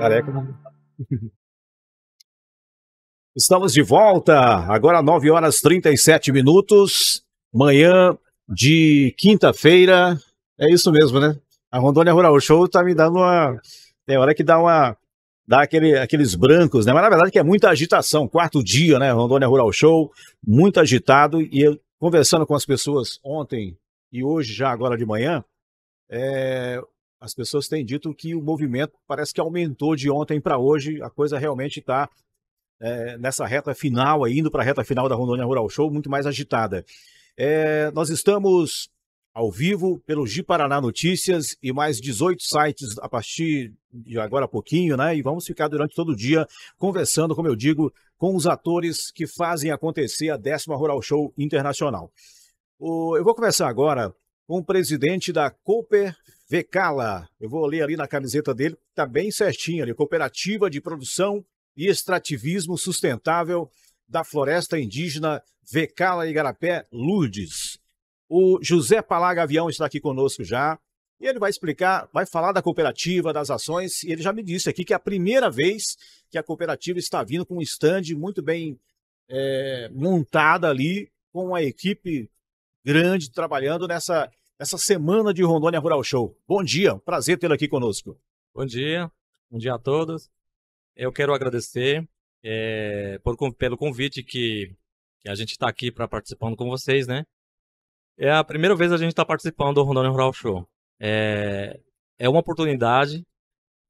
Careca não. Né? Estamos de volta, agora 9 horas 37 minutos, manhã de quinta-feira. É isso mesmo, né? A Rondônia Rural Show tá me dando uma. Tem hora que dá uma. Dá aquele, aqueles brancos, né? Mas na verdade que é muita agitação. Quarto dia, né? Rondônia Rural Show, muito agitado. E eu conversando com as pessoas ontem e hoje, já agora de manhã, é, as pessoas têm dito que o movimento parece que aumentou de ontem para hoje, a coisa realmente está é, eh, nessa reta final, indo para a reta final da Rondônia Rural Show, muito mais agitada. É, nós estamos ao vivo pelo Giparaná Notícias e mais 18 sites a partir de agora há pouquinho, né? E vamos ficar durante todo o dia conversando, como eu digo, com os atores que fazem acontecer a décima Rural Show Internacional. O, eu vou começar agora com o presidente da Cooper Vecala. Eu vou ler ali na camiseta dele, está bem certinho ali. Cooperativa de Produção e Extrativismo Sustentável da Floresta Indígena Vecala Igarapé Lourdes. O José Palaga Avião está aqui conosco já. E ele vai explicar, vai falar da cooperativa, das ações. E ele já me disse aqui que é a primeira vez que a cooperativa está vindo com um stand muito bem é, montada ali, com uma equipe grande trabalhando nessa essa semana de Rondônia Rural Show. Bom dia, prazer tê-lo aqui conosco. Bom dia, bom dia a todos. Eu quero agradecer é, por, pelo convite que, que a gente está aqui para participando com vocês, né? É a primeira vez que a gente está participando do Rondônia Rural Show. É, é uma oportunidade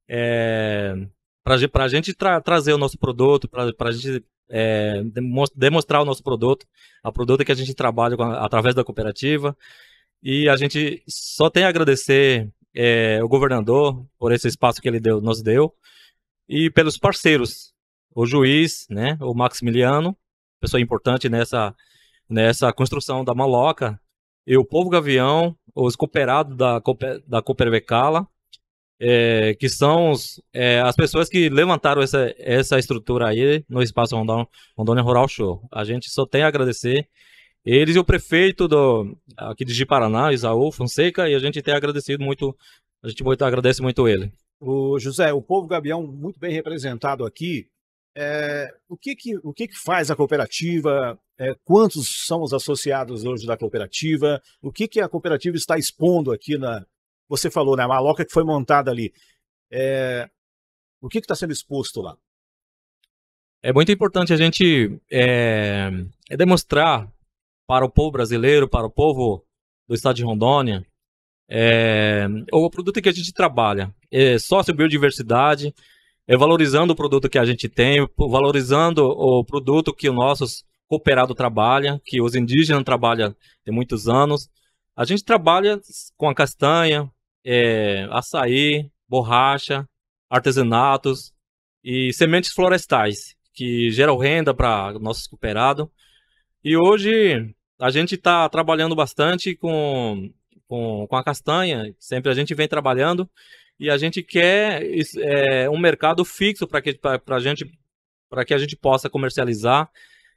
é, para a gente tra trazer o nosso produto, para a gente é, demonstrar o nosso produto, a produto que a gente trabalha através da cooperativa, e a gente só tem a agradecer é, o governador por esse espaço que ele deu, nos deu e pelos parceiros, o juiz, né, o Maximiliano, pessoa importante nessa nessa construção da Maloca, e o povo gavião, os cooperados da da Coopervecala, é, que são os, é, as pessoas que levantaram essa essa estrutura aí no espaço Rondônia, Rondônia Rural Show. A gente só tem a agradecer eles e o prefeito do, aqui de Paraná, Isaú Fonseca, e a gente tem agradecido muito, a gente muito, agradece muito ele. O José, o povo Gabião muito bem representado aqui. É, o que que, o que que faz a cooperativa? É, quantos são os associados hoje da cooperativa? O que que a cooperativa está expondo aqui na... Você falou, né? A maloca que foi montada ali. É, o que está sendo exposto lá? É muito importante a gente é, é demonstrar para o povo brasileiro, para o povo do estado de Rondônia. É, é o produto que a gente trabalha é sócio biodiversidade, é valorizando o produto que a gente tem, valorizando o produto que o nosso cooperado trabalha, que os indígenas trabalham há muitos anos. A gente trabalha com a castanha, é, açaí, borracha, artesanatos e sementes florestais, que geram renda para nossos cooperados. E hoje a gente está trabalhando bastante com, com, com, a castanha, sempre a gente vem trabalhando e a gente quer é, um mercado fixo para que, para pra gente, para que a gente possa comercializar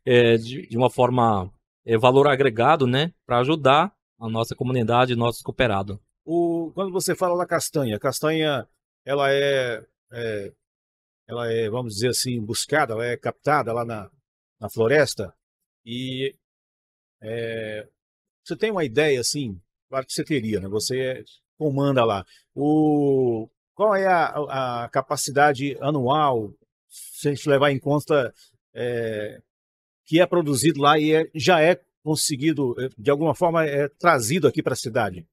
é, de, de, uma forma é, valor agregado, né? Para ajudar a nossa comunidade, nossos cooperados. O, quando você fala da castanha, a castanha ela é, é, ela é, vamos dizer assim, buscada, ela é captada lá na, na floresta e é, você tem uma ideia, assim, claro que você teria, né? Você comanda lá. O, qual é a, a capacidade anual, se a gente levar em conta é, que é produzido lá e é, já é conseguido, eh, de alguma forma, é trazido aqui para a cidade?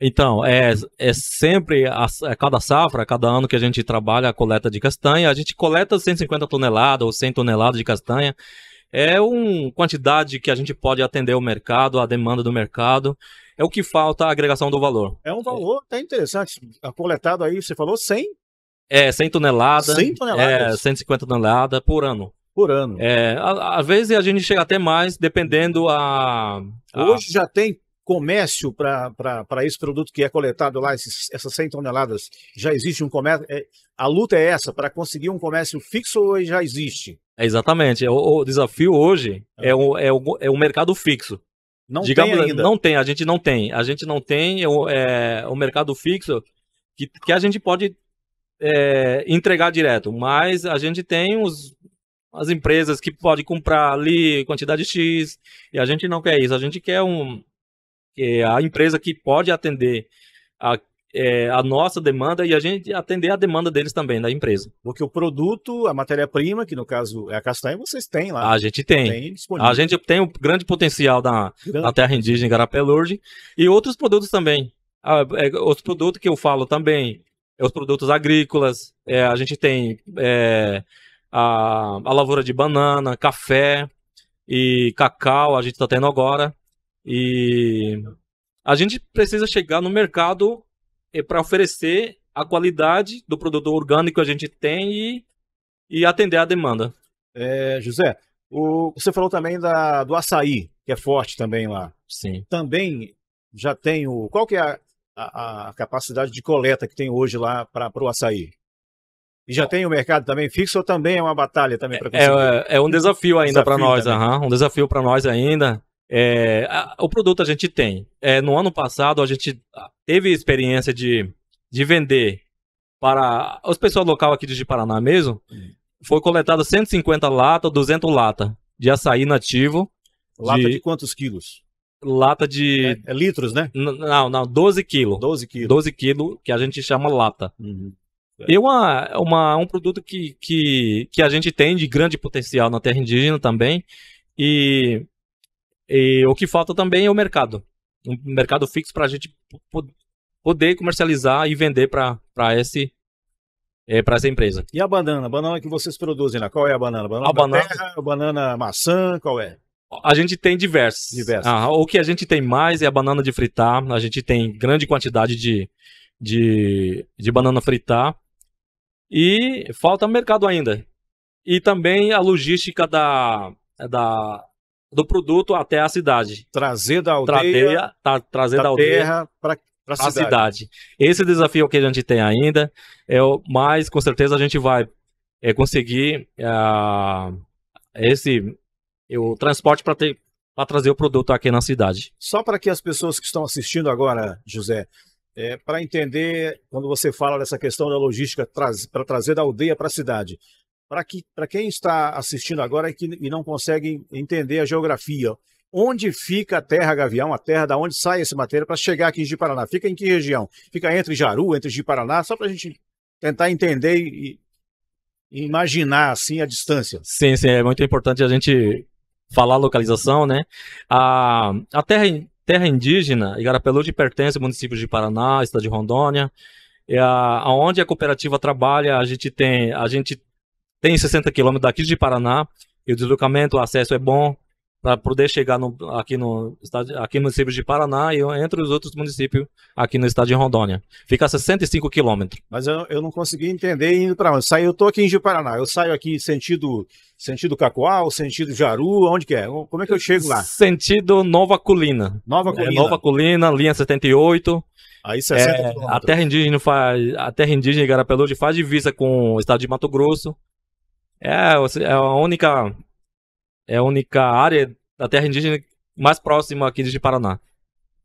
Então, é, é sempre, a, a, é cada safra, a cada ano que a gente trabalha a coleta de castanha, a gente coleta 150 toneladas ou 100 toneladas de castanha é uma quantidade que a gente pode atender o mercado, a demanda do mercado. É o que falta a agregação do valor. É um valor até interessante. Coletado aí, você falou 100? É, 100 toneladas. 100 toneladas. É, 150 toneladas por ano. Por ano. É, às vezes a gente chega até mais, dependendo a, a. Hoje já tem comércio para esse produto que é coletado lá, esses, essas 100 toneladas, já existe um comércio? É, a luta é essa, para conseguir um comércio fixo ou já existe? É exatamente. O, o, desafio hoje é ah. o, é, o, é o mercado fixo. Não Digamos, tem ainda. Não tem, a gente não tem. A gente não tem o, é, o mercado fixo que, que a gente pode é, entregar direto, mas a gente tem os, as empresas que pode comprar ali quantidade X, e a gente não quer isso, a gente quer um, é a empresa que pode atender a, é, a nossa demanda e a gente atender a demanda deles também, da empresa. Porque o produto, a matéria-prima, que no caso é a castanha, vocês têm lá. A gente tem. tem a gente tem um grande potencial da, grande. da terra indígena Garapé Lourdes e outros produtos também. Ah, é, que eu falo também, é os produtos agrícolas, é, a gente tem é, a, a lavoura de banana, café e cacau, a gente está tendo agora. E a gente precisa chegar no mercado eh, para oferecer a qualidade do produto orgânico que a gente tem e, e atender a demanda. É, José, o, você falou também da, do açaí, que é forte também lá. Sim. Também já tem o. Qual que é a, a, a capacidade de coleta que tem hoje lá para o açaí? E já tem o mercado também fixo ou também é uma batalha também é, para conseguir? É, é, um desafio ainda para nós, uhum, um desafio para nós ainda. É, a, o produto a gente tem. É, no ano passado, a gente ah, teve experiência de, de vender para os pessoal local aqui de Paraná mesmo. Hum. Foi coletado 150 lata, 200 lata de açaí nativo. Lata de, de quantos quilos? Lata de. É, é litros, né? Não, não, 12 quilos. 12 quilos. 12 quilos, que a gente chama lata. Uhum. É. E uma, uma, um produto que, que, que a gente tem de grande potencial na terra indígena também. E e o que falta também é o mercado. Um mercado fixo para a gente poder comercializar e vender para esse é, para essa empresa. E a banana? A banana que vocês produzem lá? Qual é a banana? banana a banana, terra, banana maçã, qual é? A gente tem diversos. diversos. Ah, o que a gente tem mais é a banana de fritar. A gente tem grande quantidade de, de, de banana fritar. E falta mercado ainda. E também a logística da, da, do produto até a cidade. Trazer da aldeia, tá, trazer da, da aldeia terra para a cidade. cidade. Esse desafio que a gente tem ainda, é o, mas com certeza a gente vai é, conseguir uh, esse o transporte para ter para trazer o produto aqui na cidade. Só para que as pessoas que estão assistindo agora, José, é, para entender quando você fala dessa questão da logística para trazer da aldeia para a cidade, para que, quem está assistindo agora e, que, e não consegue entender a geografia, onde fica a terra Gavião, a terra da onde sai esse matéria para chegar aqui em Paraná? Fica em que região? Fica entre Jaru, entre Ji Paraná, só para a gente tentar entender e, e, imaginar assim a distância. Sim, sim, é muito importante a gente falar a localização, né? A, a terra, terra indígena, Igarapelute, pertence ao município de Paraná, estado de Rondônia. É a, onde a cooperativa trabalha, a gente tem, a gente tem 60 quilômetros daqui de Paraná e o deslocamento, o acesso é bom para poder chegar no, aqui no estado, aqui no município de Paraná e entre os outros municípios aqui no estado de Rondônia. Fica a 65 quilômetros. Mas eu, eu não consegui entender indo para onde. eu tô aqui em Paraná, eu saio aqui sentido sentido Cacoal, sentido Jaru, onde que é? Como é que eu chego lá? Sentido Nova Colina. Nova é, Colina. É, Nova Colina, linha 78. Aí 60 é, a terra indígena faz, a terra indígena Igarapelúde faz divisa com o estado de Mato Grosso. É, é a única é a única área da terra indígena mais próxima aqui de Paraná.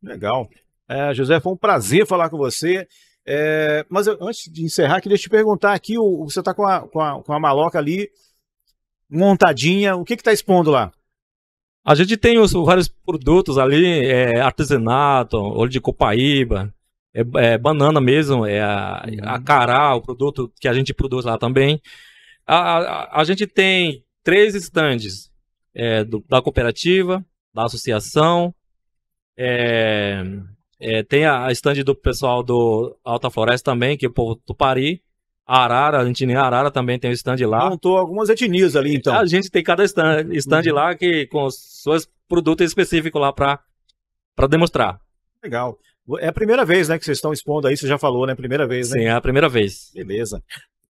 Legal. É, José, foi um prazer falar com você. É, mas eu, antes de encerrar, queria te perguntar aqui, o, você está com, com, com a, maloca ali montadinha, o que está expondo lá? A gente tem os vários produtos ali, é, artesanato, óleo de copaíba, é, é banana mesmo, é a, uhum. a cará, o produto que a gente produz lá também. A, a, a gente tem três estandes é, da cooperativa, da associação, é, é, tem a, estande do pessoal do Alta Floresta também, que é o povo Tupari, Arara, a gente nem Arara também tem o stand lá. Montou algumas etnias ali, então. A gente tem cada stand, stand uhum. lá que com seus produtos específicos lá para demonstrar. Legal. É a primeira vez, né, que vocês estão expondo aí, você já falou, né? Primeira vez, né? Sim, é a primeira vez. Beleza.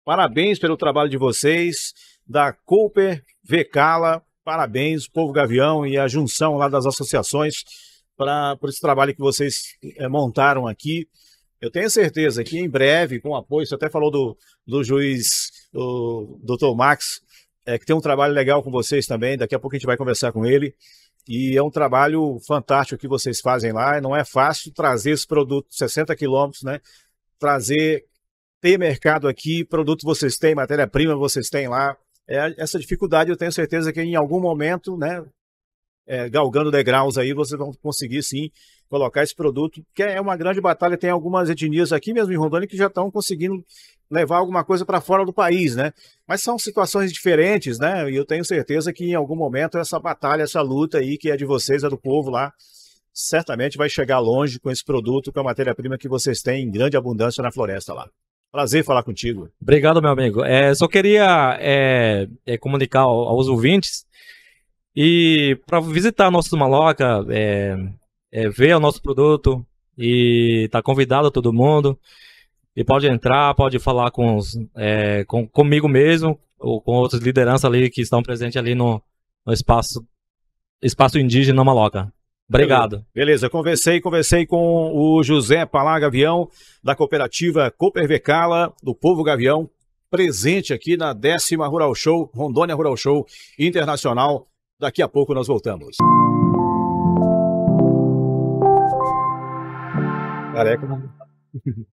Parabéns pelo trabalho de vocês, da Cooper, Vecala, parabéns, Povo Gavião e a junção lá das associações para por esse trabalho que vocês é, montaram aqui. Eu tenho certeza que em breve, com apoio, você até falou do, do juiz, o doutor Max, é, que tem um trabalho legal com vocês também, daqui a pouco a gente vai conversar com ele. E é um trabalho fantástico que vocês fazem lá. Não é fácil trazer esse produto 60 quilômetros, né? Trazer ter mercado aqui, produto vocês têm, matéria-prima vocês têm lá. É, essa dificuldade eu tenho certeza que em algum momento, né, é, galgando degraus aí, vocês vão conseguir sim colocar esse produto, que é uma grande batalha. Tem algumas etnias aqui mesmo em Rondônia que já estão conseguindo levar alguma coisa para fora do país, né? Mas são situações diferentes, né? E eu tenho certeza que em algum momento essa batalha, essa luta aí que é de vocês, é do povo lá, certamente vai chegar longe com esse produto, com a matéria-prima que vocês têm em grande abundância na floresta lá. Prazer falar contigo. Obrigado, meu amigo. É, só queria é, é, comunicar aos ouvintes e para visitar nosso Maloca, é, é, ver o nosso produto e tá convidado todo mundo. E pode entrar, pode falar com, os, é, com comigo mesmo ou com outras lideranças ali que estão presentes ali no, no espaço espaço indígena Maloca. Obrigado. Beleza, conversei, conversei com o José Palá Gavião, da cooperativa Cooper Vecala, do Povo Gavião, presente aqui na décima Rural Show, Rondônia Rural Show Internacional. Daqui a pouco nós voltamos. Careca, não. Né?